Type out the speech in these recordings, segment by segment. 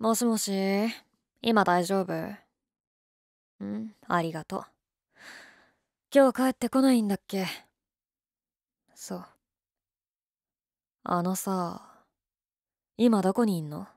もしもし、今大丈夫うん、ありがとう。今日帰ってこないんだっけそう。あのさ、今どこにいんの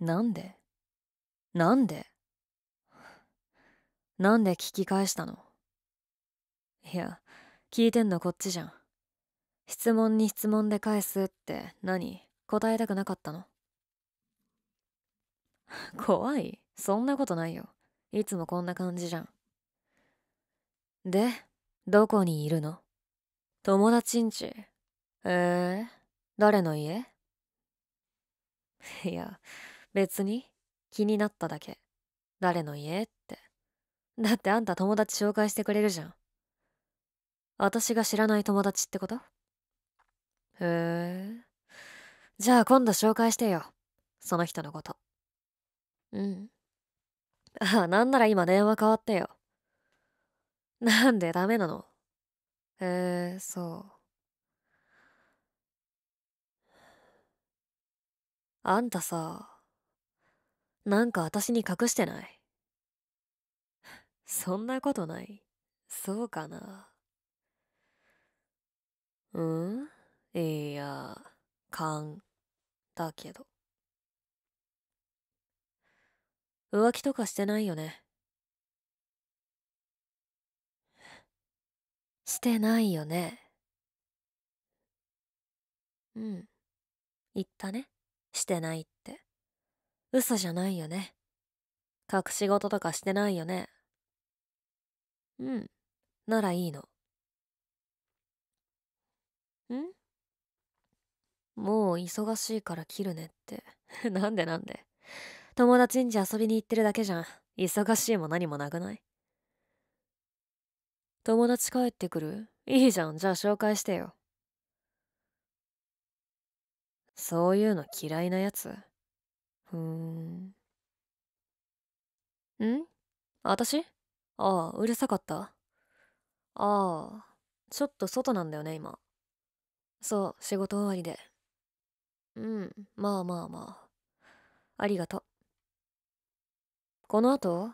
なんでなんでなんで聞き返したのいや、聞いてんのこっちじゃん。質問に質問で返すって何答えたくなかったの 怖いそんなことないよいつもこんな感じじゃんでどこにいるの友達んちええー、誰の家いや別に気になっただけ誰の家ってだってあんた友達紹介してくれるじゃん私が知らない友達ってことへえじゃあ今度紹介してよその人のことうんああなんなら今電話変わってよなんでダメなのへえー、そうあんたさなんか私に隠してないそんなことないそうかなうんいや、勘。だけど。浮気とかしてないよね。してないよね。うん。言ったね。してないって。嘘じゃないよね。隠し事とかしてないよね。うん。ならいいの。んもう忙しいから切るねって なんでなんで友達んち遊びに行ってるだけじゃん忙しいも何もなくない友達帰ってくるいいじゃんじゃあ紹介してよそういうの嫌いなやつふーんん私ああうるさかったああちょっと外なんだよね今そう仕事終わりでうん、まあまあまあ。ありがとう。この後あ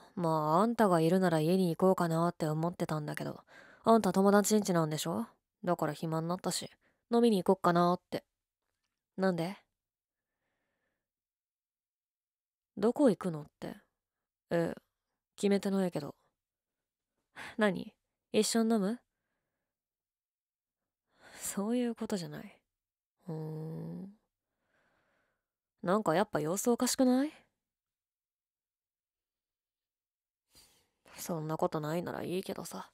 あ、まああんたがいるなら家に行こうかなって思ってたんだけど、あんた友達んちなんでしょだから暇になったし、飲みに行こっかなって。なんでどこ行くのって。ええ、決めてないけど。何一緒に飲むそういうことじゃない。うーん。なんかやっぱ様子おかしくないそんなことないならいいけどさ。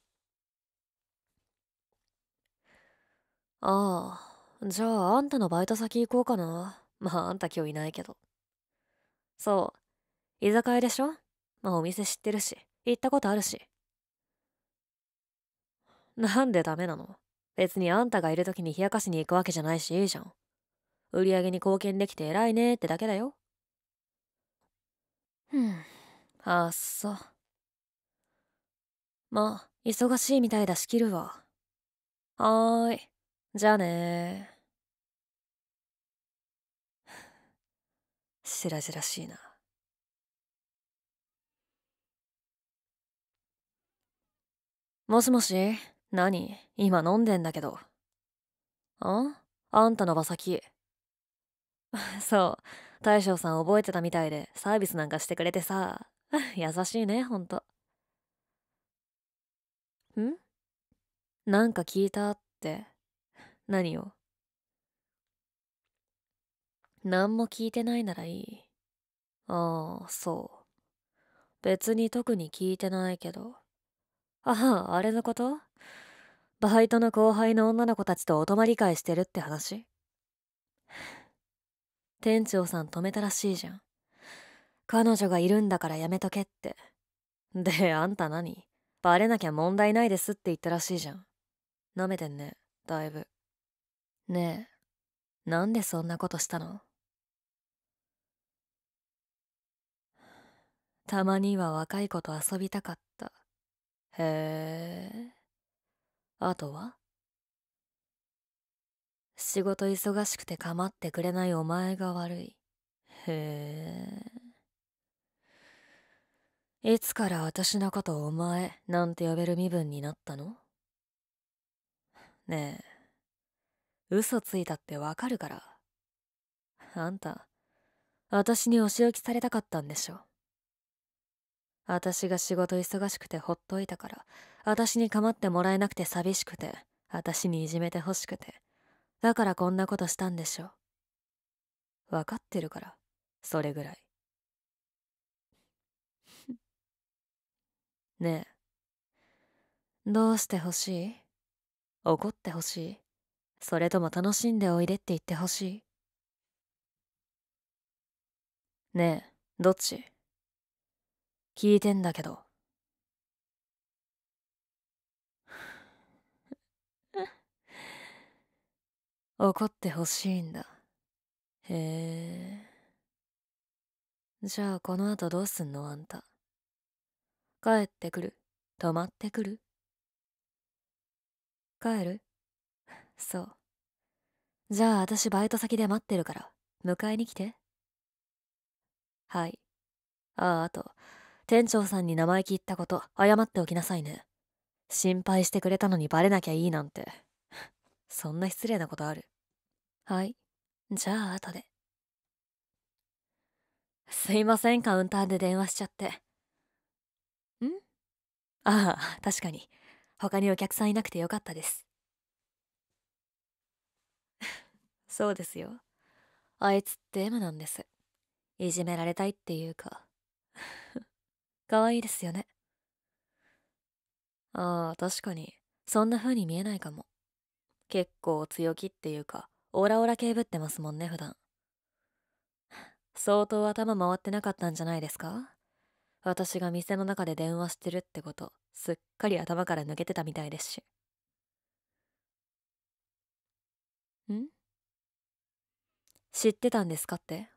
ああ、じゃああんたのバイト先行こうかな。まああんた今日いないけど。そう。居酒屋でしょまあお店知ってるし、行ったことあるし。なんでダメなの別にあんたがいる時に冷やかしに行くわけじゃないしいいじゃん。売り上げに貢献できて偉いねってだけだよ。ふん、あっそ。ま、忙しいみたいだし切るわ。はーい。じゃあねらじらしいな。もしもし何今飲んでんだけど。ああんたの馬先。そう、大将さん覚えてたみたいでサービスなんかしてくれてさ。優しいね、ほんと。んなんか聞いたって。何を何も聞いてないならいい。ああ、そう。別に特に聞いてないけど。ああ、あれのことバイトの後輩の女の子たちとお泊まり会してるって話店長さん止めたらしいじゃん彼女がいるんだからやめとけってであんた何バレなきゃ問題ないですって言ったらしいじゃんなめてんねだいぶねえなんでそんなことしたのたまには若い子と遊びたかったへえあとは仕事忙しくて構ってくれないお前が悪い。へえ。いつから私のことお前なんて呼べる身分になったのねえ、嘘ついたってわかるから。あんた、私にお仕置きされたかったんでしょ。私が仕事忙しくてほっといたから、私に構ってもらえなくて寂しくて、私にいじめてほしくて。だからこんなことしたんでしょう。分かってるから、それぐらい。ねえ。どうしてほしい怒ってほしいそれとも楽しんでおいでって言ってほしいねえ、どっち聞いてんだけど。怒ってほしいんだ。へえ。じゃあこの後どうすんのあんた。帰ってくる泊まってくる帰るそう。じゃあ私バイト先で待ってるから、迎えに来て。はい。ああ、あと、店長さんに生意気言ったこと謝っておきなさいね心配してくれたのにバレなきゃいいなんて そんな失礼なことあるはいじゃあ後ですいませんカウンターで電話しちゃってんああ確かに他にお客さんいなくてよかったです そうですよあいつって M なんですいじめられたいっていうか 可愛いですよね。ああ、確かに、そんな風に見えないかも。結構強気っていうか、オラオラ系ぶってますもんね、普段。相当頭回ってなかったんじゃないですか私が店の中で電話してるってこと、すっかり頭から抜けてたみたいですし。ん知ってたんですかって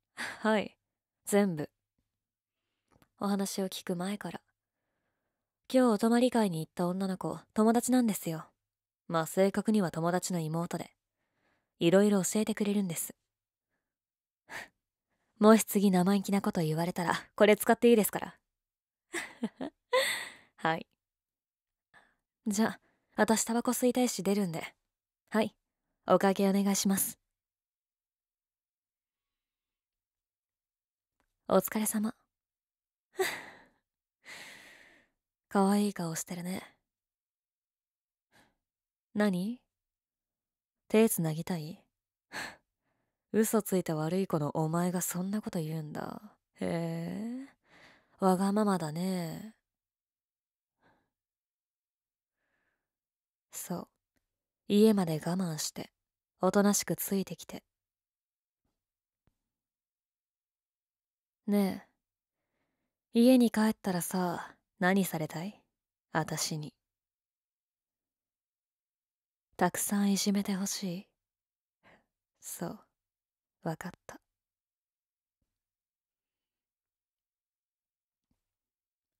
はい。全部。お話を聞く前から。今日お泊まり会に行った女の子、友達なんですよ。まあ正確には友達の妹で。いろいろ教えてくれるんです。もし次生意気なこと言われたら、これ使っていいですから。はい。じゃあ、私タバコ吸いたいし出るんで。はい。おかげお願いします。お疲れ様。可愛い顔してるね。何手つなぎたい 嘘ついた悪い子のお前がそんなこと言うんだ。へえ。わがままだね。そう。家まで我慢して、おとなしくついてきて。ねえ。家に帰ったらさ、何されたい私に。たくさんいじめてほしい。そう、わかった。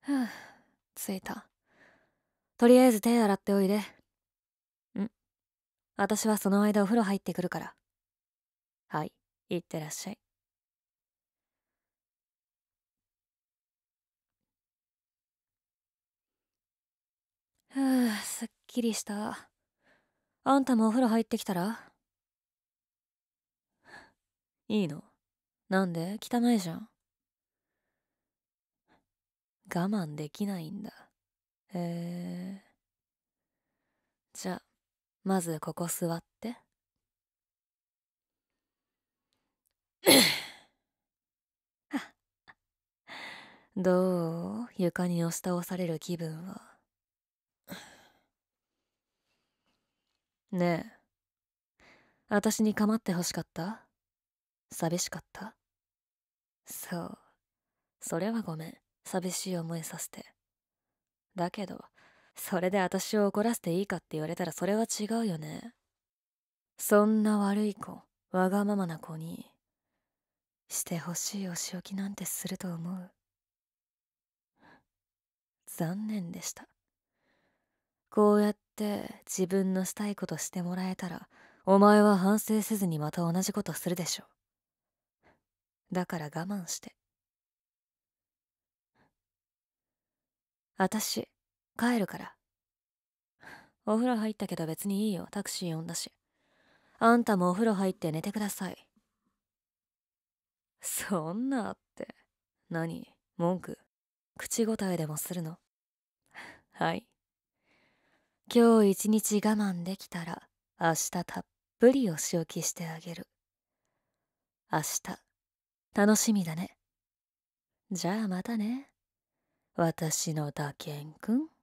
ふぅ、着いた。とりあえず手洗っておいで。ん私はその間お風呂入ってくるから。はい、いってらっしゃい。ふすっきりしたあんたもお風呂入ってきたらいいのなんで汚いじゃん我慢できないんだへえじゃあまずここ座って どう床に押し倒される気分はねえ私に構ってほしかった寂しかったそうそれはごめん寂しい思いさせてだけどそれで私を怒らせていいかって言われたらそれは違うよねそんな悪い子わがままな子にしてほしいお仕置きなんてすると思う残念でしたこうやって自分のしたいことしてもらえたらお前は反省せずにまた同じことするでしょだから我慢して私帰るからお風呂入ったけど別にいいよタクシー呼んだしあんたもお風呂入って寝てくださいそんなって何文句口答えでもするのはい今日一日我慢できたら明日たっぷりお仕置きしてあげる明日楽しみだねじゃあまたね私の打ンくん